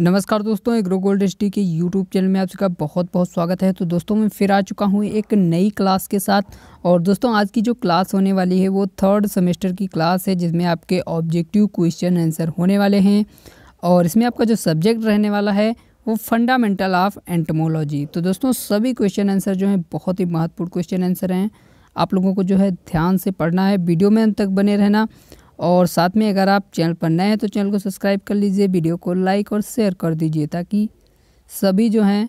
नमस्कार दोस्तों agro gold स्टी के यूट्यूब चैनल में आप सबका बहुत बहुत स्वागत है तो दोस्तों मैं फिर आ चुका हूँ एक नई क्लास के साथ और दोस्तों आज की जो क्लास होने वाली है वो थर्ड सेमेस्टर की क्लास है जिसमें आपके ऑब्जेक्टिव क्वेश्चन आंसर होने वाले हैं और इसमें आपका जो सब्जेक्ट रहने वाला है वो फंडामेंटल ऑफ एंटमोलॉजी तो दोस्तों सभी क्वेश्चन आंसर जो हैं बहुत ही महत्वपूर्ण क्वेश्चन आंसर हैं आप लोगों को जो है ध्यान से पढ़ना है वीडियो में अंत तक बने रहना और साथ में अगर आप चैनल पर नए हैं तो चैनल को सब्सक्राइब कर लीजिए वीडियो को लाइक और शेयर कर दीजिए ताकि सभी जो हैं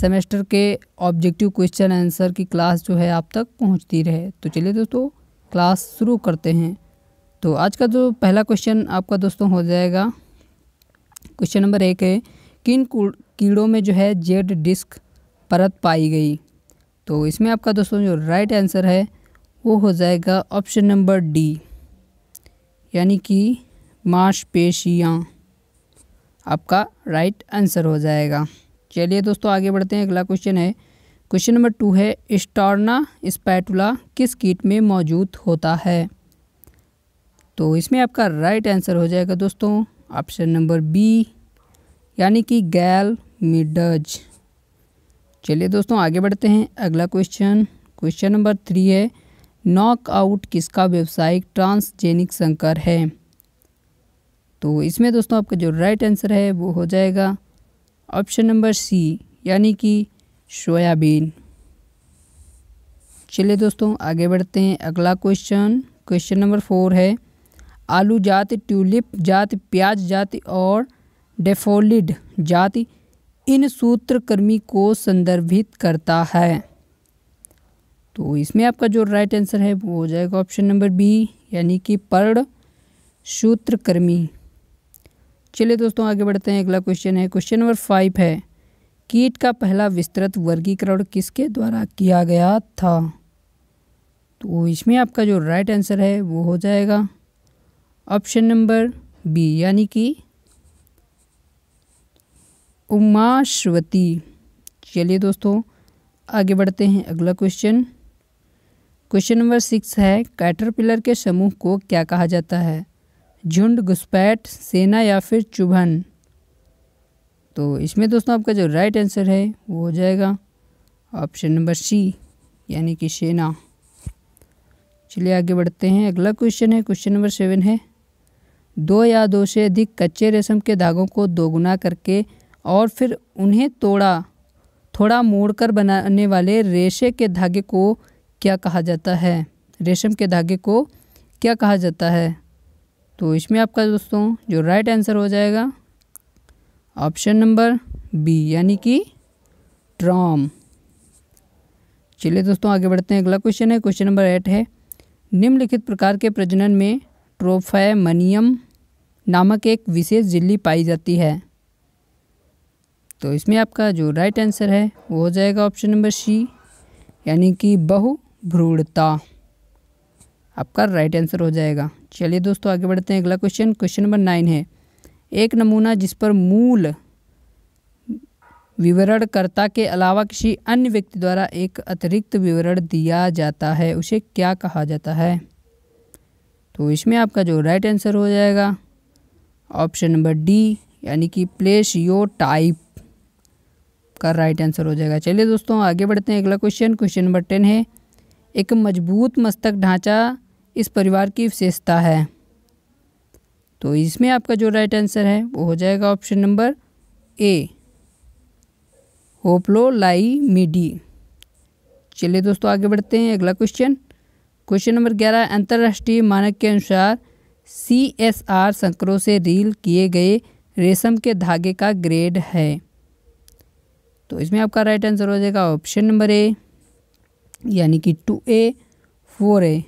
सेमेस्टर के ऑब्जेक्टिव क्वेश्चन आंसर की क्लास जो है आप तक पहुंचती रहे तो चलिए दोस्तों क्लास शुरू करते हैं तो आज का जो पहला क्वेश्चन आपका दोस्तों हो जाएगा क्वेश्चन नंबर एक है किन कीड़ों में जो है जेड डिस्क परत पाई गई तो इसमें आपका दोस्तों जो राइट आंसर है वो हो जाएगा ऑप्शन नंबर डी यानी कि मांसपेशियाँ आपका राइट आंसर हो जाएगा चलिए दोस्तों आगे बढ़ते हैं अगला क्वेश्चन है क्वेश्चन नंबर टू है स्टॉर्ना स्पैटुला किस कीट में मौजूद होता है तो इसमें आपका राइट आंसर हो जाएगा दोस्तों ऑप्शन नंबर बी यानी कि गैल मिडज चलिए दोस्तों आगे बढ़ते हैं अगला क्वेश्चन क्वेश्चन नंबर थ्री है नॉकआउट किसका व्यवसायिक ट्रांसजेनिक संकर है तो इसमें दोस्तों आपका जो राइट आंसर है वो हो जाएगा ऑप्शन नंबर सी यानी कि सोयाबीन चलिए दोस्तों आगे बढ़ते हैं अगला क्वेश्चन क्वेश्चन नंबर फोर है आलू जाति ट्यूलिप जाति प्याज जाति और डेफोलिड जाति इन सूत्रकर्मी को संदर्भित करता है तो इसमें आपका जो राइट आंसर है वो हो जाएगा ऑप्शन नंबर बी यानी कि पर्ण सूत्रकर्मी चलिए दोस्तों आगे बढ़ते हैं अगला क्वेश्चन है क्वेश्चन नंबर फाइव है कीट का पहला विस्तृत वर्गीकरण किसके द्वारा किया गया था तो इसमें आपका जो राइट आंसर है वो हो जाएगा ऑप्शन नंबर बी यानी कि उमाश्वती चलिए दोस्तों आगे बढ़ते हैं अगला क्वेश्चन क्वेश्चन नंबर सिक्स है कैटरपिलर के समूह को क्या कहा जाता है झुंड घुसपैठ सेना या फिर चुभन तो इसमें दोस्तों आपका जो राइट आंसर है वो हो जाएगा ऑप्शन नंबर सी यानी कि सेना चलिए आगे बढ़ते हैं अगला क्वेश्चन है क्वेश्चन नंबर सेवन है दो या दो से अधिक कच्चे रेशम के धागों को दोगुना करके और फिर उन्हें तोड़ा थोड़ा मोड़कर बनाने वाले रेशे के धागे को क्या कहा जाता है रेशम के धागे को क्या कहा जाता है तो इसमें आपका दोस्तों जो राइट आंसर हो जाएगा ऑप्शन नंबर बी यानी कि ट्रॉम चलिए दोस्तों आगे बढ़ते हैं अगला क्वेश्चन है क्वेश्चन नंबर एट है निम्नलिखित प्रकार के प्रजनन में ट्रोफेमनियम नामक एक विशेष झिल्ली पाई जाती है तो इसमें आपका जो राइट आंसर है वो हो जाएगा ऑप्शन नंबर सी यानी कि बहु भ्रूणता आपका राइट आंसर हो जाएगा चलिए दोस्तों आगे बढ़ते हैं अगला क्वेश्चन क्वेश्चन नंबर नाइन है एक नमूना जिस पर मूल विवरणकर्ता के अलावा किसी अन्य व्यक्ति द्वारा एक अतिरिक्त विवरण दिया जाता है उसे क्या कहा जाता है तो इसमें आपका जो राइट आंसर हो जाएगा ऑप्शन नंबर डी यानी कि प्लेस योर टाइप का राइट आंसर हो जाएगा चलिए दोस्तों आगे बढ़ते हैं अगला क्वेश्चन क्वेश्चन नंबर टेन है एक मजबूत मस्तक ढांचा इस परिवार की विशेषता है तो इसमें आपका जो राइट आंसर है वो हो जाएगा ऑप्शन नंबर ए होपलो लाई मीडी चलिए दोस्तों आगे बढ़ते हैं अगला क्वेश्चन क्वेश्चन नंबर ग्यारह अंतर्राष्ट्रीय मानक के अनुसार सी एस आर संकरों से रील किए गए रेशम के धागे का ग्रेड है तो इसमें आपका राइट आंसर हो जाएगा ऑप्शन नंबर ए यानी कि टू ए फोर ए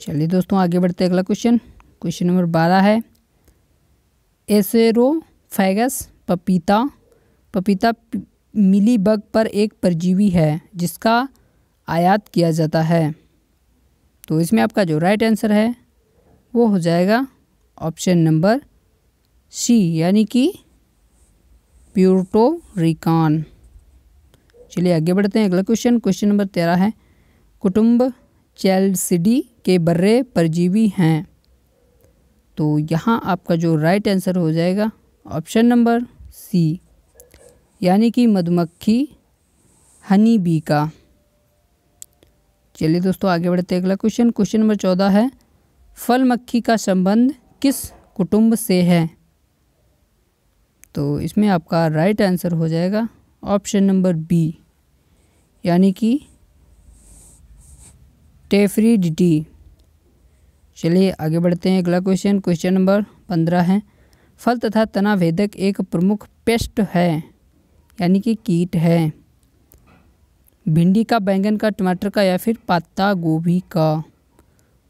चलिए दोस्तों आगे बढ़ते अगला क्वेश्चन क्वेश्चन नंबर बारह है एसेरो फैगस पपीता पपीता मिली बग पर एक परजीवी है जिसका आयात किया जाता है तो इसमें आपका जो राइट आंसर है वो हो जाएगा ऑप्शन नंबर सी यानी कि प्यूर्टो रिकॉन चलिए आगे बढ़ते हैं अगला क्वेश्चन क्वेश्चन नंबर तेरह है कुटुंब चैलसिडी के बर्रे परजीवी हैं तो यहाँ आपका जो राइट आंसर हो जाएगा ऑप्शन नंबर सी यानी कि मधुमक्खी हनी बी का चलिए दोस्तों आगे बढ़ते हैं अगला क्वेश्चन क्वेश्चन नंबर चौदह है फल मक्खी का संबंध किस कुटुंब से है तो इसमें आपका राइट आंसर हो जाएगा ऑप्शन नंबर बी यानी कि डी चलिए आगे बढ़ते हैं अगला क्वेश्चन क्वेश्चन नंबर पंद्रह है फल तथा तना भेदक एक प्रमुख पेस्ट है यानी कि कीट है भिंडी का बैंगन का टमाटर का या फिर पत्ता गोभी का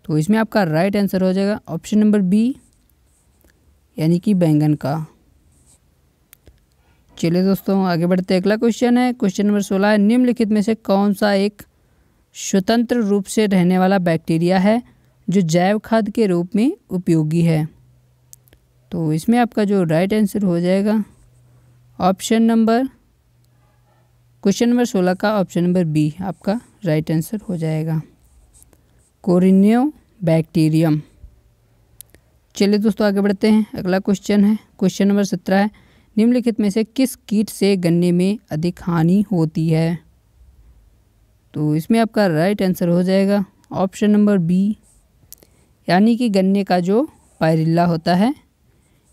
तो इसमें आपका राइट आंसर हो जाएगा ऑप्शन नंबर बी यानी कि बैंगन का चलिए दोस्तों आगे बढ़ते अगला क्वेश्चन है क्वेश्चन नंबर सोलह है निम्नलिखित में से कौन सा एक स्वतंत्र रूप से रहने वाला बैक्टीरिया है जो जैव खाद के रूप में उपयोगी है तो इसमें आपका जो राइट आंसर हो जाएगा ऑप्शन नंबर क्वेश्चन नंबर सोलह का ऑप्शन नंबर बी आपका राइट आंसर हो जाएगा कोरिनियो बैक्टीरियम चलिए दोस्तों आगे बढ़ते हैं अगला क्वेश्चन है क्वेश्चन नंबर सत्रह है निम्नलिखित में से किस कीट से गन्ने में अधिक हानि होती है तो इसमें आपका राइट आंसर हो जाएगा ऑप्शन नंबर बी यानी कि गन्ने का जो पायरिल्ला होता है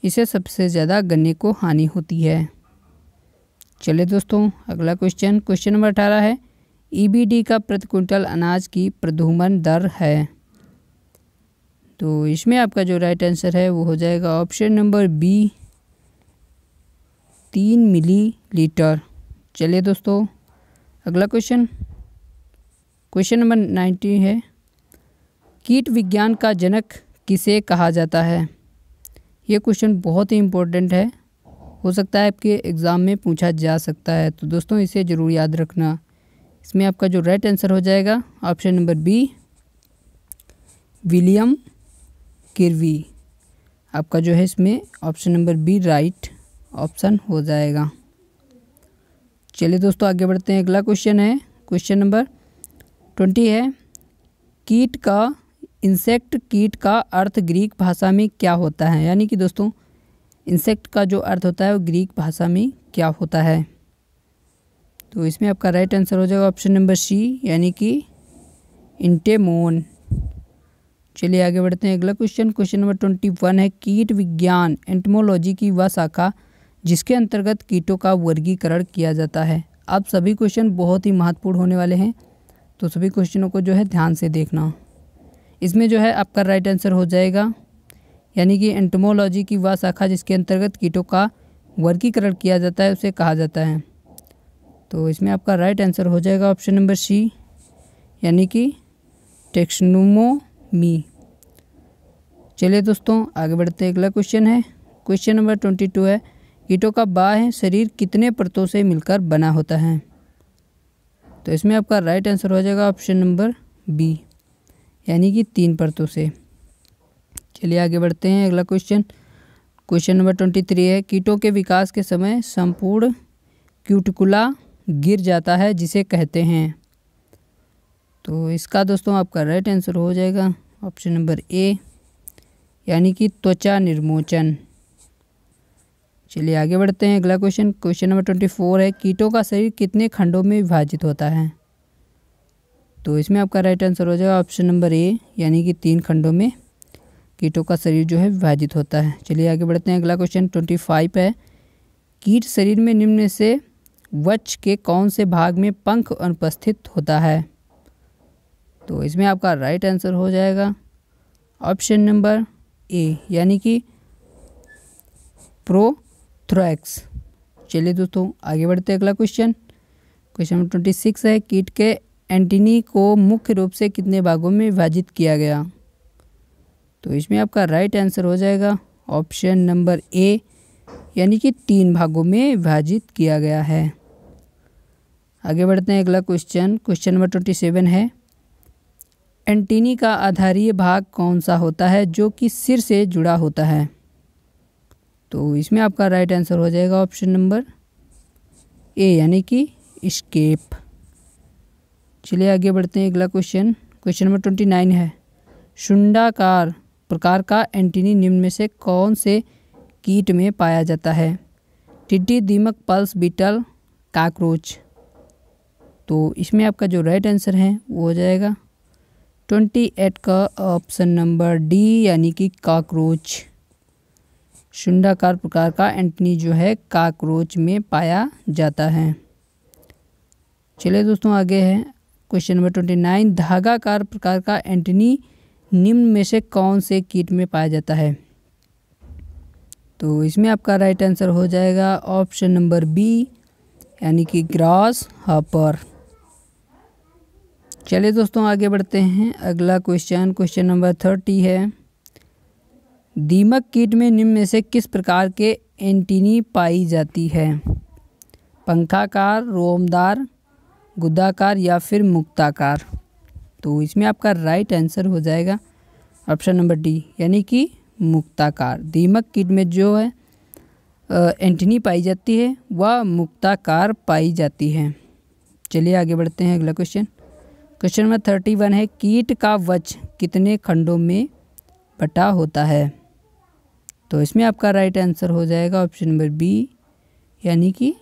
इसे सबसे ज़्यादा गन्ने को हानि होती है चलिए दोस्तों अगला क्वेश्चन क्वेश्चन नंबर अठारह है ईबीडी e का प्रति क्विंटल अनाज की प्रदूमन दर है तो इसमें आपका जो राइट आंसर है वो हो जाएगा ऑप्शन नंबर बी तीन मिली लीटर चलिए दोस्तों अगला क्वेश्चन क्वेश्चन नंबर नाइनटीन है कीट विज्ञान का जनक किसे कहा जाता है ये क्वेश्चन बहुत ही इम्पोर्टेंट है हो सकता है आपके एग्ज़ाम में पूछा जा सकता है तो दोस्तों इसे ज़रूर याद रखना इसमें आपका जो राइट आंसर हो जाएगा option number B William Kirby आपका जो है इसमें option number B right option हो जाएगा चलिए दोस्तों आगे बढ़ते हैं अगला क्वेश्चन है क्वेश्चन नंबर ट्वेंटी है कीट का इंसेक्ट कीट का अर्थ ग्रीक भाषा में क्या होता है यानी कि दोस्तों इंसेक्ट का जो अर्थ होता है वो ग्रीक भाषा में क्या होता है तो इसमें आपका राइट आंसर हो जाएगा ऑप्शन नंबर सी यानी कि इंटेमोन चलिए आगे बढ़ते हैं अगला question question number twenty one है कीट विज्ञान एंटमोलॉजी की वह शाखा जिसके अंतर्गत कीटों का वर्गीकरण किया जाता है अब सभी क्वेश्चन बहुत ही महत्वपूर्ण होने वाले हैं तो सभी क्वेश्चनों को जो है ध्यान से देखना इसमें जो है आपका राइट आंसर हो जाएगा यानी कि एंटमोलॉजी की वह शाखा जिसके अंतर्गत कीटों का वर्गीकरण किया जाता है उसे कहा जाता है तो इसमें आपका राइट आंसर हो जाएगा ऑप्शन नंबर सी यानी कि मी चलिए दोस्तों आगे बढ़ते हैं अगला क्वेश्चन है क्वेश्चन नंबर ट्वेंटी टू है कीटों का बाह्य शरीर कितने परतों से मिलकर बना होता है तो इसमें आपका राइट आंसर हो जाएगा ऑप्शन नंबर बी यानी कि तीन परतों से चलिए आगे बढ़ते हैं अगला question question number twenty three है कीटों के विकास के समय संपूर्ण क्यूटकुला गिर जाता है जिसे कहते हैं तो इसका दोस्तों आपका राइट आंसर हो जाएगा ऑप्शन नंबर ए यानी कि त्वचा निर्मोचन चलिए आगे बढ़ते हैं अगला question question number twenty four है कीटों का शरीर कितने खंडों में विभाजित होता है तो इसमें आपका राइट आंसर हो जाएगा ऑप्शन नंबर ए यानी कि तीन खंडों में कीटों का शरीर जो है विभाजित होता है चलिए आगे बढ़ते हैं अगला क्वेश्चन ट्वेंटी फाइव है कीट शरीर में निम्न से वच के कौन से भाग में पंख अनुपस्थित होता है तो इसमें आपका राइट आंसर हो जाएगा ऑप्शन नंबर ए यानी कि प्रो थ्रैक्स चलिए दोस्तों आगे बढ़ते हैं अगला question question number twenty six है कीट के एंटीनी को मुख्य रूप से कितने भागों में विभाजित किया गया तो इसमें आपका राइट आंसर हो जाएगा ऑप्शन नंबर ए यानी कि तीन भागों में विभाजित किया गया है आगे बढ़ते हैं अगला question question number twenty seven है एंटीनी का आधारीय भाग कौन सा होता है जो कि सिर से जुड़ा होता है तो इसमें आपका राइट आंसर हो जाएगा ऑप्शन नंबर ए यानी कि स्केप चलिए आगे बढ़ते हैं अगला question question number twenty nine है शुंडाकार प्रकार का एंटीनी निम्न में से कौन से कीट में पाया जाता है टिड्डी दीमक पल्स बीटल काकरोच तो इसमें आपका जो राइट आंसर है वो हो जाएगा ट्वेंटी एट का ऑप्शन नंबर डी यानी कि काकरोच शुंडाकार प्रकार का एंटनी जो है काकरोच में पाया जाता है चलिए दोस्तों आगे है क्वेश्चन नंबर ट्वेंटी नाइन धागाकार प्रकार का एंटनी निम्न में से कौन से कीट में पाया जाता है तो इसमें आपका राइट आंसर हो जाएगा ऑप्शन नंबर बी यानी कि ग्रास हॉपर चलिए दोस्तों आगे बढ़ते हैं अगला क्वेश्चन क्वेश्चन नंबर थर्टी है दीमक कीट में निम्न में से किस प्रकार के एंटीनी पाई जाती है पंखाकार रोमदार गुदाकार या फिर मुक्ताकार तो इसमें आपका राइट आंसर हो जाएगा ऑप्शन नंबर डी यानी कि मुक्ताकार दीमक कीट में जो है एंटनी पाई जाती है वह मुक्ताकार पाई जाती है चलिए आगे बढ़ते हैं अगला question question number thirty one है कीट का वच कितने खंडों में बटा होता है तो इसमें आपका राइट आंसर हो जाएगा ऑप्शन नंबर बी यानी कि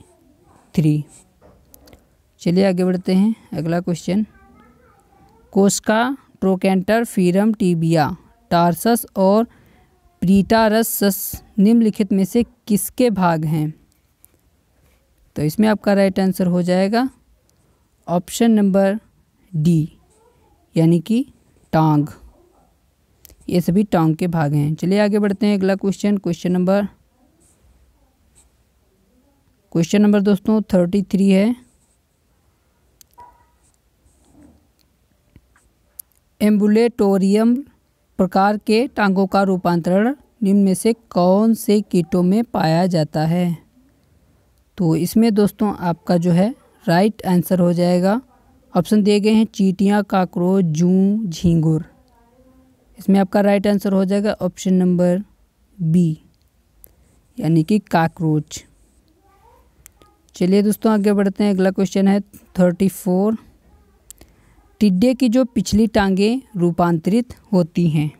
थ्री चलिए आगे बढ़ते हैं अगला क्वेश्चन कोस्का ट्रोकेंटर फीरम टीबिया टारसस और प्रीटारसस निम्नलिखित में से किसके भाग हैं तो इसमें आपका राइट आंसर हो जाएगा ऑप्शन नंबर डी यानी कि टांग ये सभी टोंग के भाग हैं चलिए आगे बढ़ते हैं अगला question question number question number दोस्तों थर्टी थ्री है एम्बुलेटोरियम प्रकार के टांगों का रूपांतरण निम्न में से कौन से कीटों में पाया जाता है तो इसमें दोस्तों आपका जो है राइट आंसर हो जाएगा ऑप्शन दिए गए हैं चीटियाँ काकरोच जू झींगुर इसमें आपका राइट आंसर हो जाएगा ऑप्शन नंबर बी यानी कि काकरोच चलिए दोस्तों आगे बढ़ते हैं अगला क्वेश्चन है थर्टी फोर टिड्डे की जो पिछली टांगें रूपांतरित होती हैं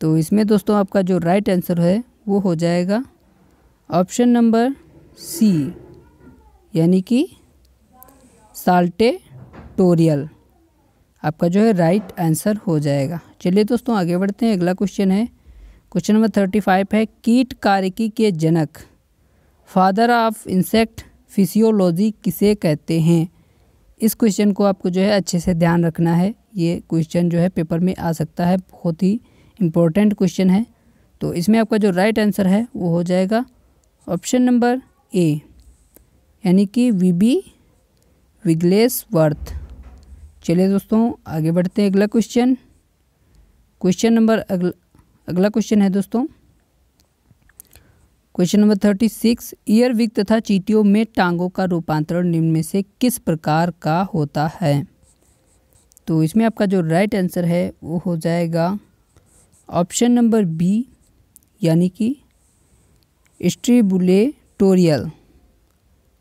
तो इसमें दोस्तों आपका जो राइट आंसर है वो हो जाएगा ऑप्शन नंबर सी यानी कि साल्टे टोरियल आपका जो है राइट आंसर हो जाएगा चलिए दोस्तों आगे बढ़ते हैं अगला क्वेश्चन है क्वेश्चन नंबर थर्टी फाइव है कीट कारिकी के जनक फादर ऑफ इंसेक्ट फिजियोलॉजी किसे कहते हैं इस क्वेश्चन को आपको जो है अच्छे से ध्यान रखना है ये क्वेश्चन जो है पेपर में आ सकता है बहुत ही इम्पोर्टेंट क्वेश्चन है तो इसमें आपका जो राइट आंसर है वो हो जाएगा ऑप्शन नंबर ए यानी कि वी बी विग्लेस वर्थ चलिए दोस्तों आगे बढ़ते हैं अगला क्वेश्चन क्वेश्चन नंबर अगला अगला क्वेश्चन है दोस्तों question number thirty six earwig तथा चीटियों में टांगों का रूपांतरण निम्न में से किस प्रकार का होता है तो इसमें आपका जो राइट आंसर है वो हो जाएगा ऑप्शन नंबर बी यानी कि स्ट्रीबुलेटोरियल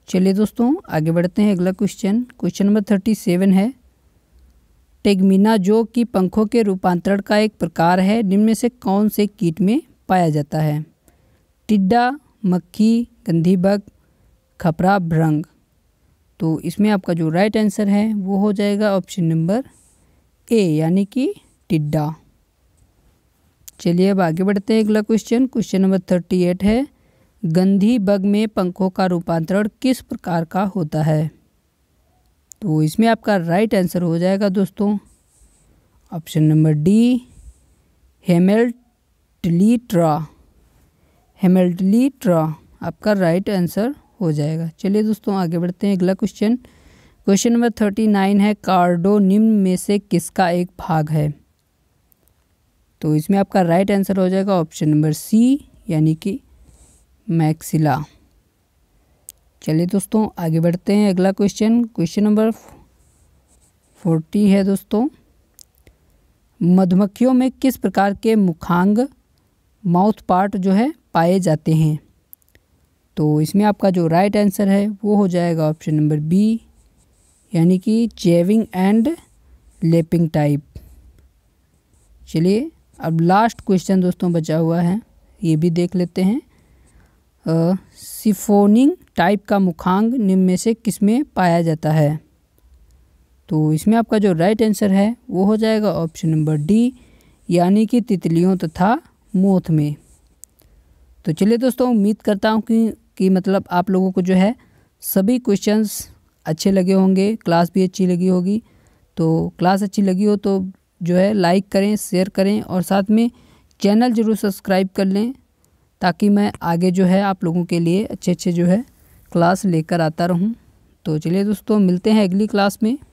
चलिए दोस्तों आगे बढ़ते हैं अगला question question number thirty seven है टेगमिना जो कि पंखों के रूपांतरण का एक प्रकार है निम्न से कौन से कीट में पाया जाता है टिड्डा मक्खी गंधीबग खपरा भ्रंग तो इसमें आपका जो राइट आंसर है वो हो जाएगा ऑप्शन नंबर ए यानी कि टिड्डा चलिए अब आगे बढ़ते हैं अगला question question number thirty eight है गंधी बग में पंखों का रूपांतरण किस प्रकार का होता है तो इसमें आपका राइट आंसर हो जाएगा दोस्तों option number D Hemiptera आपका राइट आंसर हो जाएगा चलिए दोस्तों आगे बढ़ते हैं अगला question question number thirty nine है कार्डो निम्न में से किसका एक भाग है तो इसमें आपका राइट आंसर हो जाएगा ऑप्शन नंबर सी यानी कि मैक्सिला चलिए दोस्तों आगे बढ़ते हैं अगला क्वेश्चन क्वेश्चन नंबर फोर्टी है दोस्तों मधुमक्खियों में किस प्रकार के मुखांग माउथ पार्ट जो है पाए जाते हैं तो इसमें आपका जो राइट आंसर है वो हो जाएगा ऑप्शन नंबर बी यानी कि चेविंग एंड लेपिंग टाइप चलिए अब लास्ट क्वेश्चन दोस्तों बचा हुआ है ये भी देख लेते हैं सिफोनिंग टाइप का मुखांग निम्न में से किस में पाया जाता है तो इसमें आपका जो राइट आंसर है वो हो जाएगा ऑप्शन नंबर डी यानी कि तितलियों तथा मोथ में तो चलिए दोस्तों उम्मीद करता हूँ कि कि मतलब आप लोगों को जो है सभी क्वेश्चंस अच्छे लगे होंगे क्लास भी अच्छी लगी होगी तो क्लास अच्छी लगी हो तो जो है लाइक करें शेयर करें और साथ में चैनल ज़रूर सब्सक्राइब कर लें ताकि मैं आगे जो है आप लोगों के लिए अच्छे अच्छे जो है क्लास लेकर आता रहूँ तो चलिए दोस्तों मिलते हैं अगली क्लास में